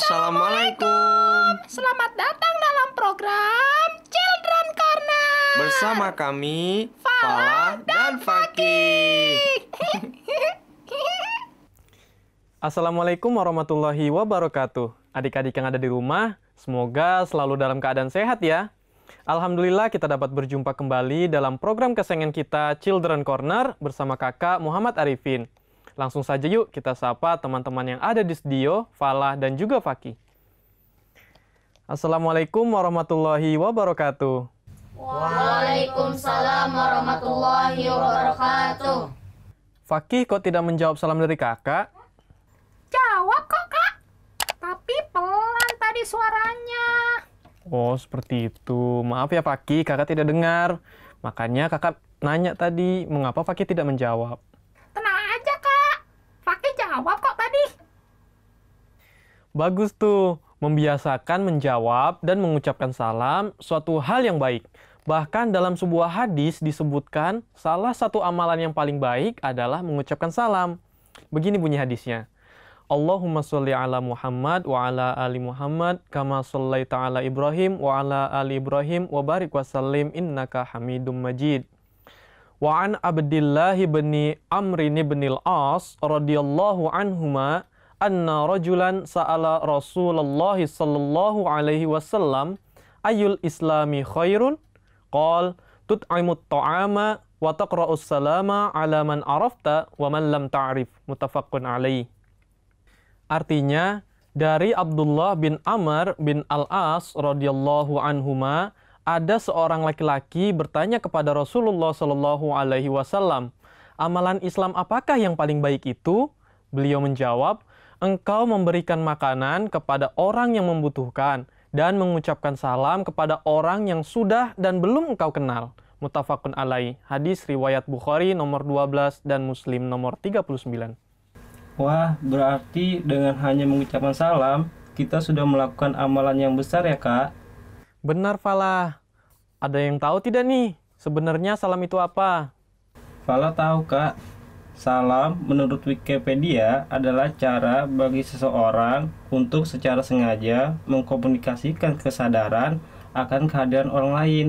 Assalamualaikum. Selamat datang dalam program Children Corner. Bersama kami Fala dan Fakih. Assalamualaikum warahmatullahi wabarakatuh. Adik-adik yang ada di rumah, semoga selalu dalam keadaan sehat ya. Alhamdulillah kita dapat berjumpa kembali dalam program kesayangan kita Children Corner bersama kakak Muhammad Arifin. Langsung saja yuk kita sapa teman-teman yang ada di studio, Fala dan juga Faki. Assalamualaikum warahmatullahi wabarakatuh. Waalaikumsalam warahmatullahi wabarakatuh. Fakih kok tidak menjawab salam dari kakak? Jawab kok kak, tapi pelan tadi suaranya. Oh seperti itu, maaf ya Fakih kakak tidak dengar. Makanya kakak nanya tadi mengapa Fakih tidak menjawab jawab kok tadi. Bagus tuh, membiasakan menjawab dan mengucapkan salam suatu hal yang baik. Bahkan dalam sebuah hadis disebutkan salah satu amalan yang paling baik adalah mengucapkan salam. Begini bunyi hadisnya. Allahumma salli ala Muhammad wa ala ali Muhammad kama shallaita taala Ibrahim wa ala ali Ibrahim wa barik wa sallim innaka Hamidum Majid. Wa an Abdullah bin Amr bin Al-As radhiyallahu anhuma anna rajulan sa'ala Rasulullah sallallahu alaihi wasallam ayul islami khairun? Qal tut'imut ta'ama wa taqra'us salama ala man arafta wa man lam ta'rif mutafaqun alaih. Artinya, dari Abdullah bin Amr bin Al-As radhiyallahu anhuma ada seorang laki-laki bertanya kepada Rasulullah Shallallahu Alaihi Wasallam, amalan Islam apakah yang paling baik itu? Beliau menjawab, engkau memberikan makanan kepada orang yang membutuhkan dan mengucapkan salam kepada orang yang sudah dan belum engkau kenal. Mutafakun alai. Hadis riwayat Bukhari nomor 12 dan Muslim nomor 39. Wah, berarti dengan hanya mengucapkan salam, kita sudah melakukan amalan yang besar ya, Kak. Benar, Fala. Ada yang tahu tidak nih? Sebenarnya salam itu apa? Fala tahu, Kak. Salam menurut Wikipedia adalah cara bagi seseorang untuk secara sengaja mengkomunikasikan kesadaran akan kehadiran orang lain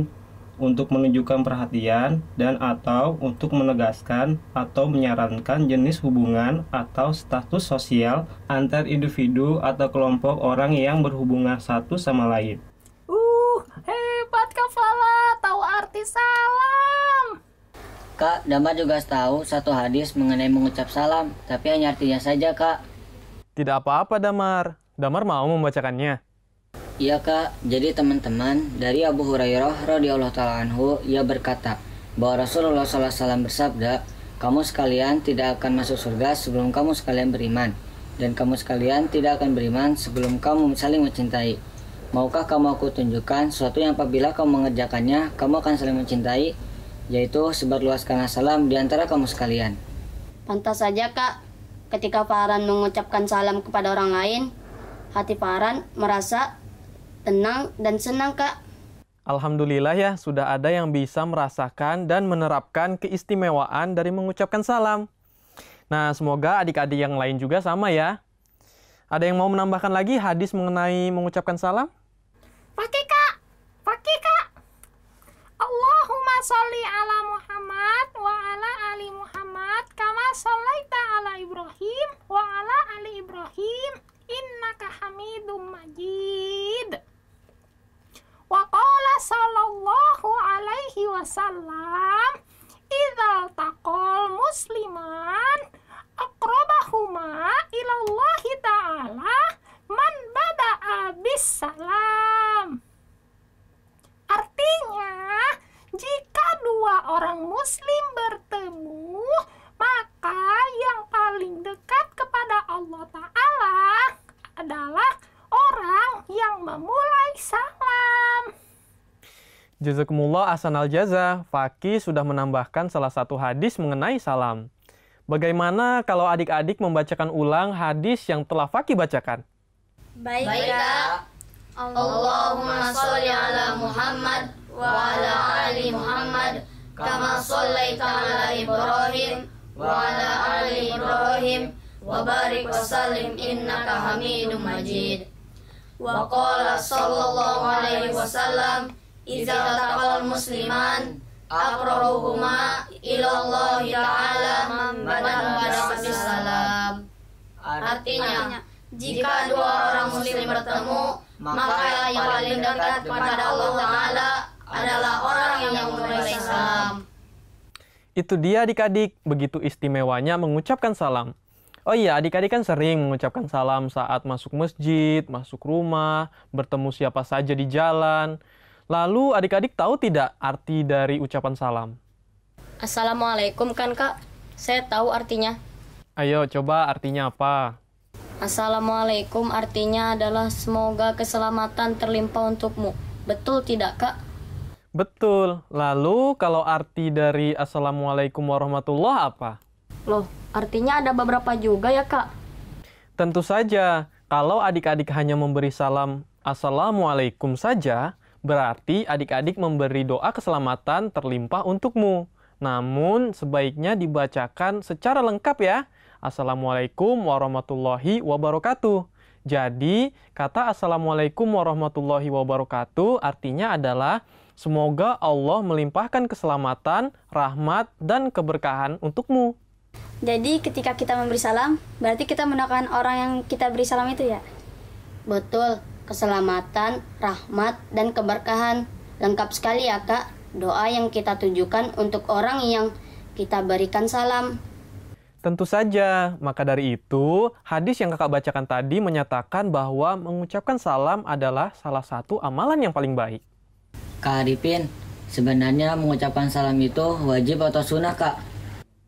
untuk menunjukkan perhatian dan atau untuk menegaskan atau menyarankan jenis hubungan atau status sosial antar individu atau kelompok orang yang berhubungan satu sama lain. kasih salam. Kak, Dama juga tahu satu hadis mengenai mengucap salam, tapi hanya artinya saja, Kak. Tidak apa-apa, Damar. Damar mau membacakannya. Iya, Kak. Jadi teman-teman, dari Abu Hurairah radhiyallahu taala anhu, ia berkata bahwa Rasulullah SAW bersabda, "Kamu sekalian tidak akan masuk surga sebelum kamu sekalian beriman, dan kamu sekalian tidak akan beriman sebelum kamu saling mencintai." Maukah kamu aku tunjukkan sesuatu yang apabila kamu mengerjakannya, kamu akan saling mencintai, yaitu sebarluaskanlah salam di antara kamu sekalian. Pantas saja, Kak, ketika Farhan mengucapkan salam kepada orang lain, hati Farhan merasa tenang dan senang, Kak. Alhamdulillah ya, sudah ada yang bisa merasakan dan menerapkan keistimewaan dari mengucapkan salam. Nah, semoga adik-adik yang lain juga sama ya. Ada yang mau menambahkan lagi hadis mengenai mengucapkan salam? pakai kak pakai kak Allahumma sholli ala Muhammad wa ala ali Muhammad kama sholaita ala Ibrahim wa ala ali Ibrahim innaka hamidum majid wa qala sallallahu alaihi wasallam idzal taqal musliman aqrabahuma ila Jazakumullah asanal jaza, Faki sudah menambahkan salah satu hadis mengenai salam. Bagaimana kalau adik-adik membacakan ulang hadis yang telah Faki bacakan? Baik, ya. Allahumma salli ala Muhammad wa ala ali Muhammad kama salli ala Ibrahim wa ala ali Ibrahim wa barik wa sallim innaka Hamidum Majid. Wa qala sallallahu alaihi wasallam Iza taqal musliman akrohuma ilallah ta'ala mambadan pada salam Artinya, jika dua orang muslim bertemu, maka yang paling dekat kepada Allah Ta'ala adalah orang yang memeluk Islam. Itu dia adik-adik, begitu istimewanya mengucapkan salam. Oh iya, adik-adik kan sering mengucapkan salam saat masuk masjid, masuk rumah, bertemu siapa saja di jalan. Lalu adik-adik tahu tidak arti dari ucapan salam? Assalamualaikum kan kak? Saya tahu artinya. Ayo coba artinya apa? Assalamualaikum artinya adalah semoga keselamatan terlimpah untukmu. Betul tidak kak? Betul. Lalu kalau arti dari Assalamualaikum warahmatullah apa? Loh, artinya ada beberapa juga ya kak? Tentu saja. Kalau adik-adik hanya memberi salam Assalamualaikum saja, Berarti adik-adik memberi doa keselamatan terlimpah untukmu. Namun sebaiknya dibacakan secara lengkap ya. Assalamualaikum warahmatullahi wabarakatuh. Jadi, kata Assalamualaikum warahmatullahi wabarakatuh artinya adalah semoga Allah melimpahkan keselamatan, rahmat, dan keberkahan untukmu. Jadi, ketika kita memberi salam, berarti kita menggunakan orang yang kita beri salam itu ya? Betul keselamatan, rahmat, dan keberkahan. Lengkap sekali ya kak, doa yang kita tujukan untuk orang yang kita berikan salam. Tentu saja, maka dari itu hadis yang kakak bacakan tadi menyatakan bahwa mengucapkan salam adalah salah satu amalan yang paling baik. Kak Arifin, sebenarnya mengucapkan salam itu wajib atau sunnah kak?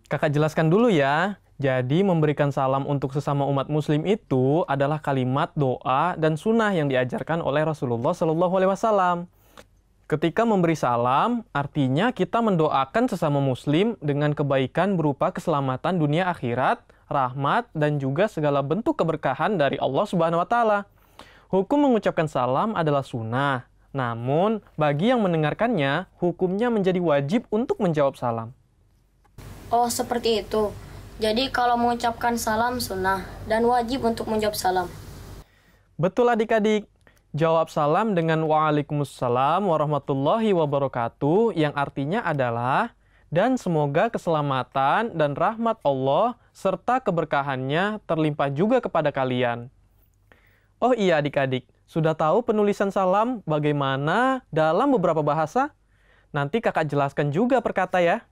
Kakak jelaskan dulu ya. Jadi memberikan salam untuk sesama umat muslim itu adalah kalimat doa dan sunnah yang diajarkan oleh Rasulullah Shallallahu Alaihi Wasallam. Ketika memberi salam, artinya kita mendoakan sesama muslim dengan kebaikan berupa keselamatan dunia akhirat, rahmat, dan juga segala bentuk keberkahan dari Allah Subhanahu wa Ta'ala. Hukum mengucapkan salam adalah sunnah, namun bagi yang mendengarkannya, hukumnya menjadi wajib untuk menjawab salam. Oh, seperti itu. Jadi kalau mengucapkan salam sunnah dan wajib untuk menjawab salam. Betul adik-adik. Jawab salam dengan Waalaikumsalam warahmatullahi wabarakatuh yang artinya adalah dan semoga keselamatan dan rahmat Allah serta keberkahannya terlimpah juga kepada kalian. Oh iya adik-adik, sudah tahu penulisan salam bagaimana dalam beberapa bahasa? Nanti kakak jelaskan juga perkata ya.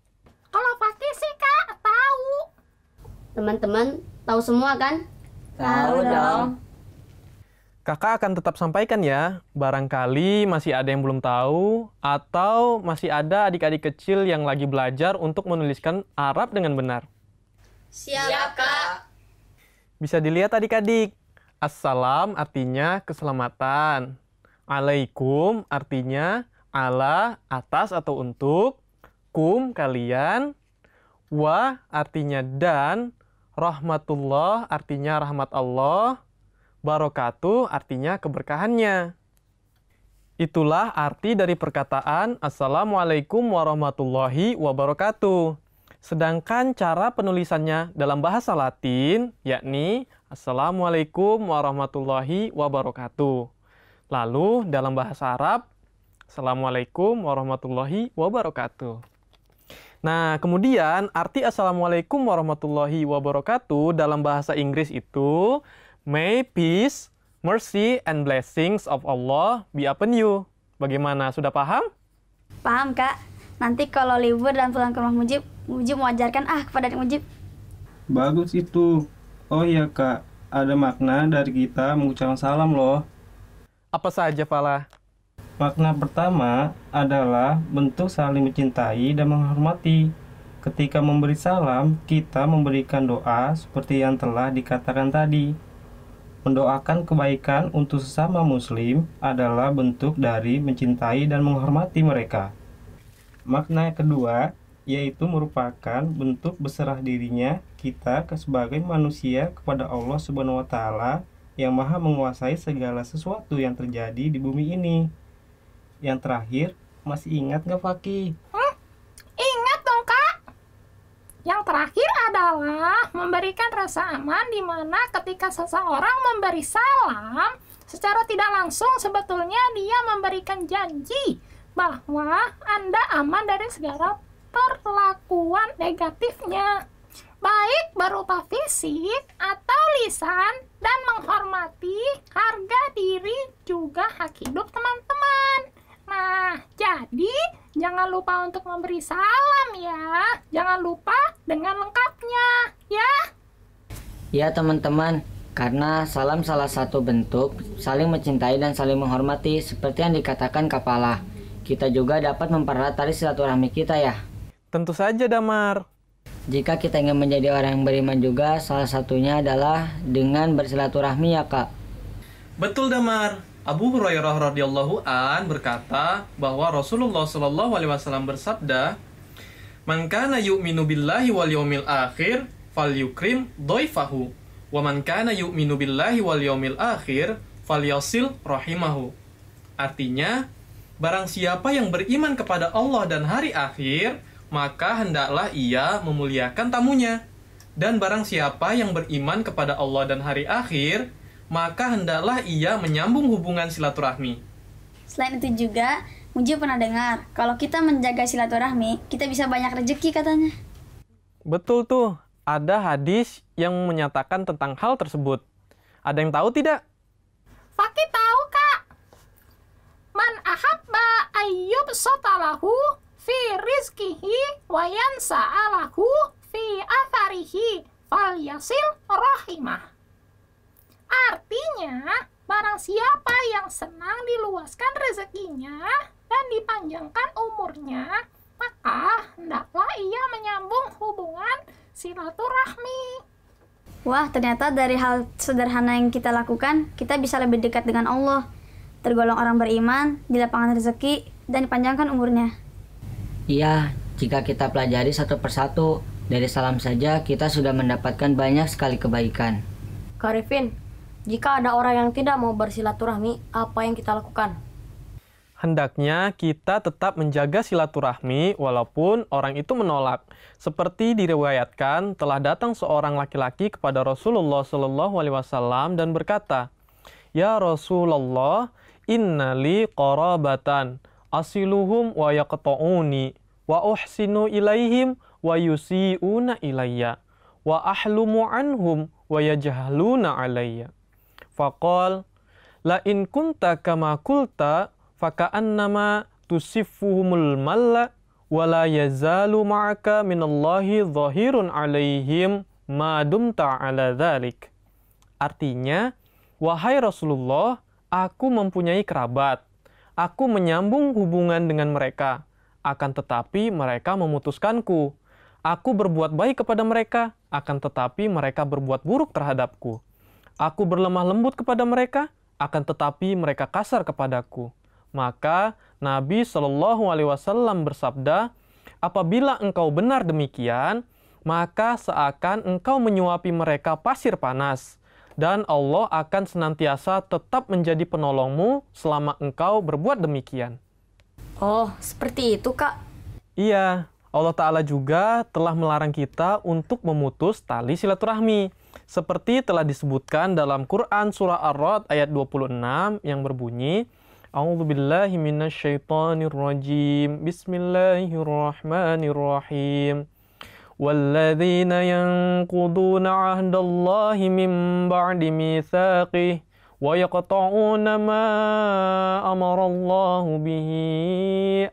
Teman-teman tahu semua kan? Tahu dong. Kakak akan tetap sampaikan ya, barangkali masih ada yang belum tahu atau masih ada adik-adik kecil yang lagi belajar untuk menuliskan Arab dengan benar. Siap, Kak. Bisa dilihat adik-adik. Assalam artinya keselamatan. Alaikum artinya ala, atas atau untuk. Kum kalian. Wa artinya dan. Rahmatullah artinya rahmat Allah, barokatuh artinya keberkahannya. Itulah arti dari perkataan Assalamualaikum warahmatullahi wabarakatuh. Sedangkan cara penulisannya dalam bahasa Latin yakni Assalamualaikum warahmatullahi wabarakatuh. Lalu dalam bahasa Arab Assalamualaikum warahmatullahi wabarakatuh. Nah, kemudian arti Assalamualaikum warahmatullahi wabarakatuh dalam bahasa Inggris itu May peace, mercy, and blessings of Allah be upon you. Bagaimana? Sudah paham? Paham, Kak. Nanti kalau libur dan pulang ke rumah Mujib, Mujib mengajarkan ah kepada Mujib. Bagus itu. Oh iya, Kak. Ada makna dari kita mengucapkan salam loh. Apa saja, Fala? Makna pertama adalah bentuk saling mencintai dan menghormati. Ketika memberi salam, kita memberikan doa seperti yang telah dikatakan tadi. Mendoakan kebaikan untuk sesama Muslim adalah bentuk dari mencintai dan menghormati mereka. Makna kedua yaitu merupakan bentuk berserah dirinya kita sebagai manusia kepada Allah Subhanahu wa yang Maha menguasai segala sesuatu yang terjadi di bumi ini. Yang terakhir, masih ingat nggak Faki? Hmm, ingat dong kak. Yang terakhir adalah memberikan rasa aman di mana ketika seseorang memberi salam secara tidak langsung sebetulnya dia memberikan janji bahwa Anda aman dari segala perlakuan negatifnya baik berupa fisik atau lisan dan menghormati harga diri juga hak hidup teman-teman. Nah, jadi jangan lupa untuk memberi salam ya. Jangan lupa dengan lengkapnya ya. Ya teman-teman, karena salam salah satu bentuk saling mencintai dan saling menghormati seperti yang dikatakan Kepala, Kita juga dapat mempererat tali silaturahmi kita ya. Tentu saja Damar. Jika kita ingin menjadi orang yang beriman juga, salah satunya adalah dengan bersilaturahmi ya kak. Betul Damar, Abu Hurairah radhiyallahu an berkata bahwa Rasulullah shallallahu alaihi wasallam bersabda, "Man kana yu'minu billahi wal yaumil akhir falyukrim doifahu, wa man kana yu'minu billahi wal yaumil akhir falyasil rahimahu." Artinya, barang siapa yang beriman kepada Allah dan hari akhir, maka hendaklah ia memuliakan tamunya. Dan barang siapa yang beriman kepada Allah dan hari akhir, maka hendaklah ia menyambung hubungan silaturahmi. Selain itu juga, Muji pernah dengar, kalau kita menjaga silaturahmi, kita bisa banyak rezeki katanya. Betul tuh, ada hadis yang menyatakan tentang hal tersebut. Ada yang tahu tidak? Fakih tahu, Kak. Man ahabba ayyub sotalahu fi rizkihi wa yansa'alahu fi atharihi fal yasil rahimah. Artinya, barang siapa yang senang diluaskan rezekinya dan dipanjangkan umurnya, maka hendaklah ia menyambung hubungan silaturahmi. Wah, ternyata dari hal sederhana yang kita lakukan, kita bisa lebih dekat dengan Allah. Tergolong orang beriman, di lapangan rezeki, dan dipanjangkan umurnya. Iya, jika kita pelajari satu persatu, dari salam saja kita sudah mendapatkan banyak sekali kebaikan. Karifin, jika ada orang yang tidak mau bersilaturahmi, apa yang kita lakukan? Hendaknya kita tetap menjaga silaturahmi walaupun orang itu menolak. Seperti diriwayatkan, telah datang seorang laki-laki kepada Rasulullah Shallallahu Alaihi Wasallam dan berkata, Ya Rasulullah, innali qarabatan asiluhum wa yaqta'uni wa uhsinu ilaihim wa yusi'una ilayya wa ahlumu anhum wa yajahluna alayya. Faqal la in kunta kama kulta faka'annama tusifuhumul malla wa la yazalu ma'aka Allahi zahirun alaihim ma dumta ala dhalik. Artinya, wahai Rasulullah, aku mempunyai kerabat. Aku menyambung hubungan dengan mereka. Akan tetapi mereka memutuskanku. Aku berbuat baik kepada mereka, akan tetapi mereka berbuat buruk terhadapku. Aku berlemah lembut kepada mereka, akan tetapi mereka kasar kepadaku. Maka Nabi Shallallahu Alaihi Wasallam bersabda, apabila engkau benar demikian, maka seakan engkau menyuapi mereka pasir panas, dan Allah akan senantiasa tetap menjadi penolongmu selama engkau berbuat demikian. Oh, seperti itu, Kak. Iya, Allah Ta'ala juga telah melarang kita untuk memutus tali silaturahmi. Seperti telah disebutkan dalam Quran Surah Ar-Rod ayat 26 yang berbunyi, A'udzubillahiminasyaitanirrojim, rajim. Bismillahirrahmanirrahim. Walladzina ينقضون عهد الله من بعد ميثاقه ويقطعون ما أمر الله به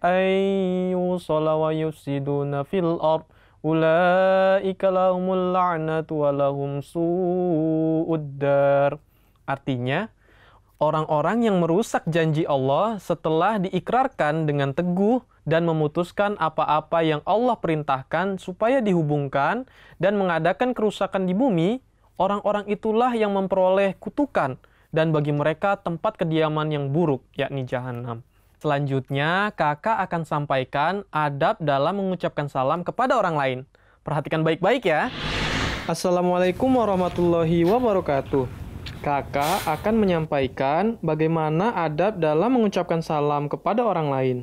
أن يوصل ويفسدون في الأرض أولئك لهم اللعنة ولهم سوء الدار Artinya, orang-orang yang merusak janji Allah setelah diikrarkan dengan teguh dan memutuskan apa-apa yang Allah perintahkan supaya dihubungkan dan mengadakan kerusakan di bumi, orang-orang itulah yang memperoleh kutukan dan bagi mereka tempat kediaman yang buruk, yakni jahanam. Selanjutnya, kakak akan sampaikan adab dalam mengucapkan salam kepada orang lain. Perhatikan baik-baik ya. Assalamualaikum warahmatullahi wabarakatuh. Kakak akan menyampaikan bagaimana adab dalam mengucapkan salam kepada orang lain.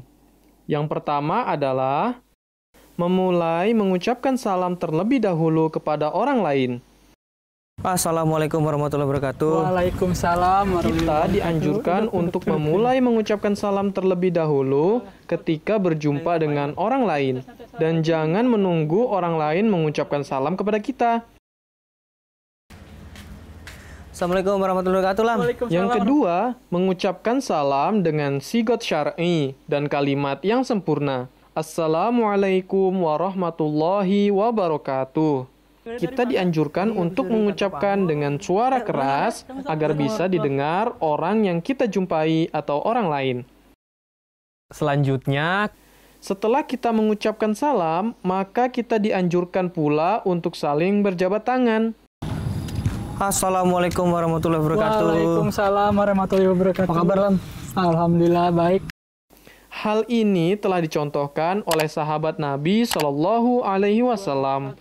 Yang pertama adalah memulai mengucapkan salam terlebih dahulu kepada orang lain. Assalamualaikum warahmatullahi wabarakatuh. Waalaikumsalam. Kita dianjurkan untuk memulai mengucapkan salam terlebih dahulu ketika berjumpa dengan orang lain dan jangan menunggu orang lain mengucapkan salam kepada kita. Assalamualaikum warahmatullahi wabarakatuh. Lam. Yang kedua, mengucapkan salam dengan sigot syar'i dan kalimat yang sempurna. Assalamualaikum warahmatullahi wabarakatuh kita dianjurkan iya, untuk mengucapkan dengan suara iya, keras agar bisa didengar orang yang kita jumpai atau orang lain. Selanjutnya, setelah kita mengucapkan salam, maka kita dianjurkan pula untuk saling berjabat tangan. Assalamualaikum warahmatullahi wabarakatuh. Waalaikumsalam warahmatullahi wabarakatuh. Apa kabar, Lam? Alhamdulillah baik. Hal ini telah dicontohkan oleh sahabat Nabi Shallallahu alaihi wasallam.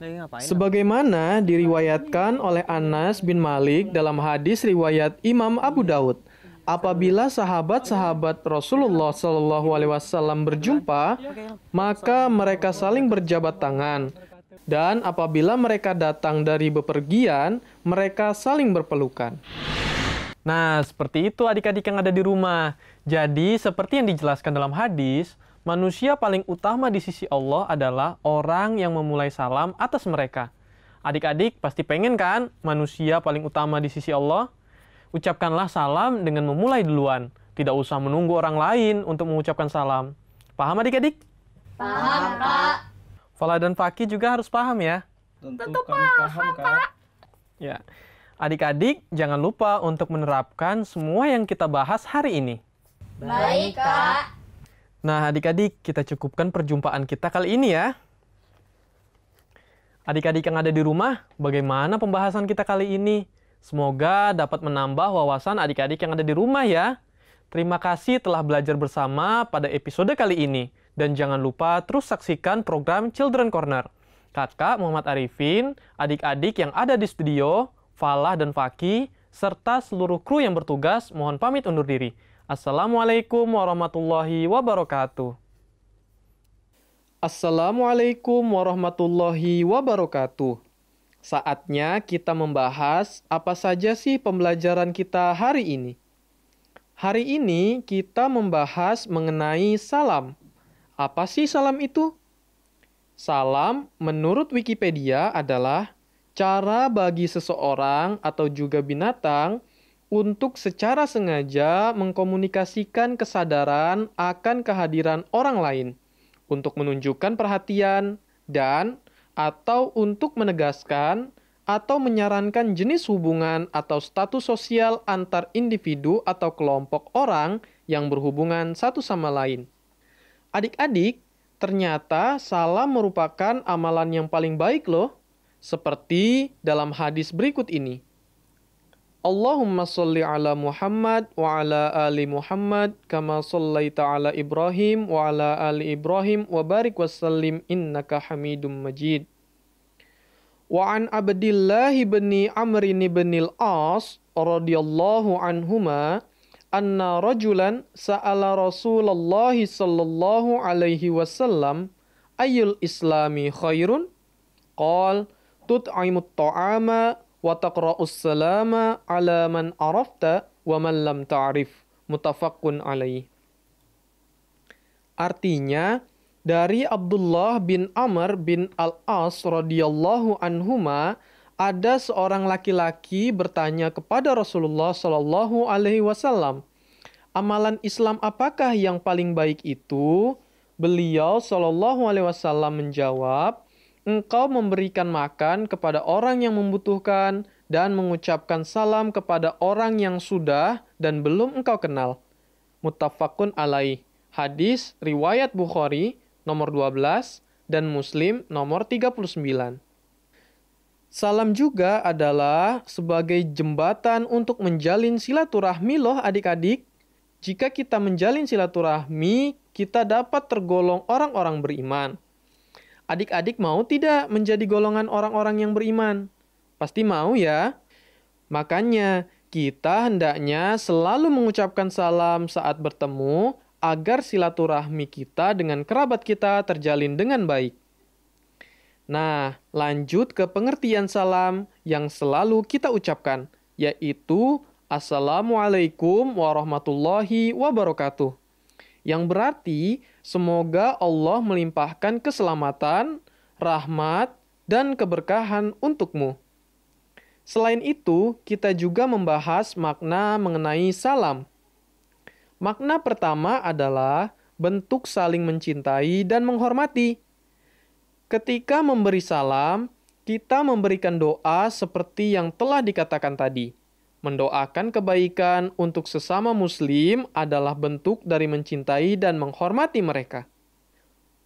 Nah, Sebagaimana diriwayatkan oleh Anas bin Malik dalam hadis riwayat Imam Abu Daud, apabila sahabat-sahabat Rasulullah Shallallahu Alaihi Wasallam berjumpa, maka mereka saling berjabat tangan. Dan apabila mereka datang dari bepergian, mereka saling berpelukan. Nah, seperti itu adik-adik yang ada di rumah. Jadi, seperti yang dijelaskan dalam hadis, Manusia paling utama di sisi Allah adalah orang yang memulai salam atas mereka. Adik-adik pasti pengen kan manusia paling utama di sisi Allah? Ucapkanlah salam dengan memulai duluan. Tidak usah menunggu orang lain untuk mengucapkan salam. Paham adik-adik? Paham, Pak. Fala dan Faki juga harus paham ya? Tentu, Tentu paham, paham, Kak. Pak. Ya. Adik-adik, jangan lupa untuk menerapkan semua yang kita bahas hari ini. Baik, Kak. Nah, adik-adik, kita cukupkan perjumpaan kita kali ini ya. Adik-adik yang ada di rumah, bagaimana pembahasan kita kali ini? Semoga dapat menambah wawasan adik-adik yang ada di rumah ya. Terima kasih telah belajar bersama pada episode kali ini. Dan jangan lupa terus saksikan program Children Corner. Kakak Muhammad Arifin, adik-adik yang ada di studio, Falah dan Faki, serta seluruh kru yang bertugas mohon pamit undur diri. Assalamualaikum warahmatullahi wabarakatuh. Assalamualaikum warahmatullahi wabarakatuh. Saatnya kita membahas apa saja sih pembelajaran kita hari ini. Hari ini kita membahas mengenai salam. Apa sih salam itu? Salam menurut Wikipedia adalah cara bagi seseorang atau juga binatang untuk secara sengaja mengkomunikasikan kesadaran akan kehadiran orang lain, untuk menunjukkan perhatian dan atau untuk menegaskan atau menyarankan jenis hubungan atau status sosial antar individu atau kelompok orang yang berhubungan satu sama lain. Adik-adik, ternyata salam merupakan amalan yang paling baik loh, seperti dalam hadis berikut ini. Allahumma salli ala Muhammad wa ala ali Muhammad kama sallaita ala Ibrahim wa ala ali Ibrahim wa barik wa sallim innaka Hamidum Majid. Wa an Abdillah bin Amr bin al-As radhiyallahu anhuma anna rajulan sa'ala Rasulullah sallallahu alaihi wasallam ayyul islami khairun? Qal tut'imut ta'ama Artinya, dari Abdullah bin Amr bin Al-As radhiyallahu anhuma ada seorang laki-laki bertanya kepada Rasulullah Shallallahu alaihi wasallam, "Amalan Islam apakah yang paling baik itu?" Beliau Shallallahu alaihi wasallam menjawab, engkau memberikan makan kepada orang yang membutuhkan dan mengucapkan salam kepada orang yang sudah dan belum engkau kenal. Mutafakun alaih. Hadis riwayat Bukhari nomor 12 dan Muslim nomor 39. Salam juga adalah sebagai jembatan untuk menjalin silaturahmi loh adik-adik. Jika kita menjalin silaturahmi, kita dapat tergolong orang-orang beriman. Adik-adik mau tidak menjadi golongan orang-orang yang beriman? Pasti mau ya. Makanya, kita hendaknya selalu mengucapkan salam saat bertemu agar silaturahmi kita dengan kerabat kita terjalin dengan baik. Nah, lanjut ke pengertian salam yang selalu kita ucapkan, yaitu Assalamualaikum warahmatullahi wabarakatuh. Yang berarti semoga Allah melimpahkan keselamatan, rahmat, dan keberkahan untukmu. Selain itu, kita juga membahas makna mengenai salam. Makna pertama adalah bentuk saling mencintai dan menghormati. Ketika memberi salam, kita memberikan doa seperti yang telah dikatakan tadi. Mendoakan kebaikan untuk sesama Muslim adalah bentuk dari mencintai dan menghormati mereka.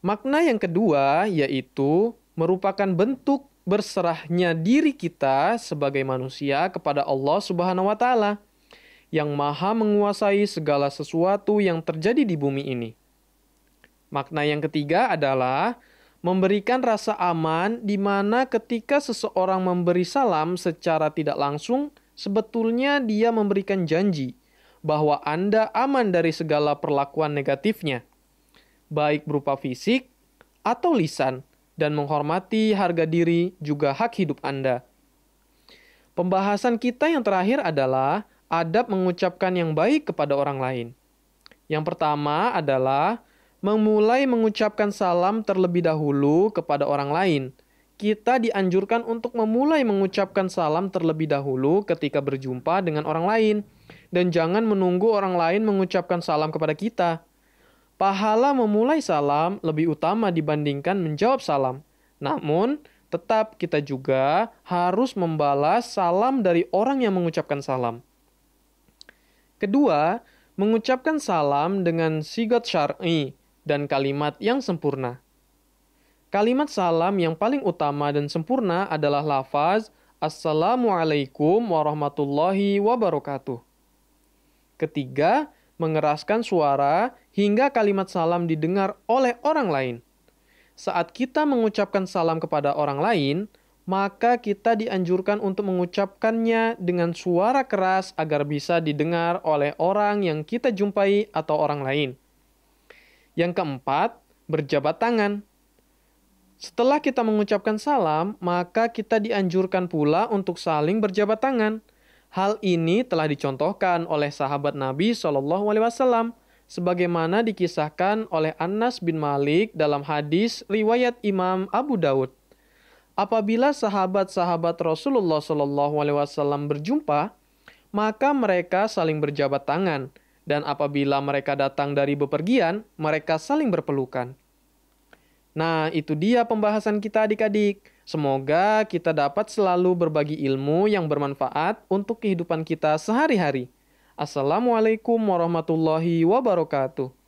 Makna yang kedua yaitu merupakan bentuk berserahnya diri kita sebagai manusia kepada Allah Subhanahu wa Ta'ala, yang Maha Menguasai segala sesuatu yang terjadi di bumi ini. Makna yang ketiga adalah memberikan rasa aman, di mana ketika seseorang memberi salam secara tidak langsung sebetulnya dia memberikan janji bahwa Anda aman dari segala perlakuan negatifnya, baik berupa fisik atau lisan, dan menghormati harga diri juga hak hidup Anda. Pembahasan kita yang terakhir adalah adab mengucapkan yang baik kepada orang lain. Yang pertama adalah memulai mengucapkan salam terlebih dahulu kepada orang lain – kita dianjurkan untuk memulai mengucapkan salam terlebih dahulu ketika berjumpa dengan orang lain, dan jangan menunggu orang lain mengucapkan salam kepada kita. Pahala memulai salam lebih utama dibandingkan menjawab salam. Namun, tetap kita juga harus membalas salam dari orang yang mengucapkan salam. Kedua, mengucapkan salam dengan sigot syar'i dan kalimat yang sempurna. Kalimat salam yang paling utama dan sempurna adalah lafaz Assalamualaikum warahmatullahi wabarakatuh. Ketiga, mengeraskan suara hingga kalimat salam didengar oleh orang lain. Saat kita mengucapkan salam kepada orang lain, maka kita dianjurkan untuk mengucapkannya dengan suara keras agar bisa didengar oleh orang yang kita jumpai atau orang lain. Yang keempat, berjabat tangan. Setelah kita mengucapkan salam, maka kita dianjurkan pula untuk saling berjabat tangan. Hal ini telah dicontohkan oleh sahabat Nabi Shallallahu Alaihi Wasallam, sebagaimana dikisahkan oleh Anas bin Malik dalam hadis riwayat Imam Abu Daud. Apabila sahabat-sahabat Rasulullah Shallallahu Alaihi Wasallam berjumpa, maka mereka saling berjabat tangan, dan apabila mereka datang dari bepergian, mereka saling berpelukan. Nah, itu dia pembahasan kita adik-adik. Semoga kita dapat selalu berbagi ilmu yang bermanfaat untuk kehidupan kita sehari-hari. Assalamualaikum warahmatullahi wabarakatuh.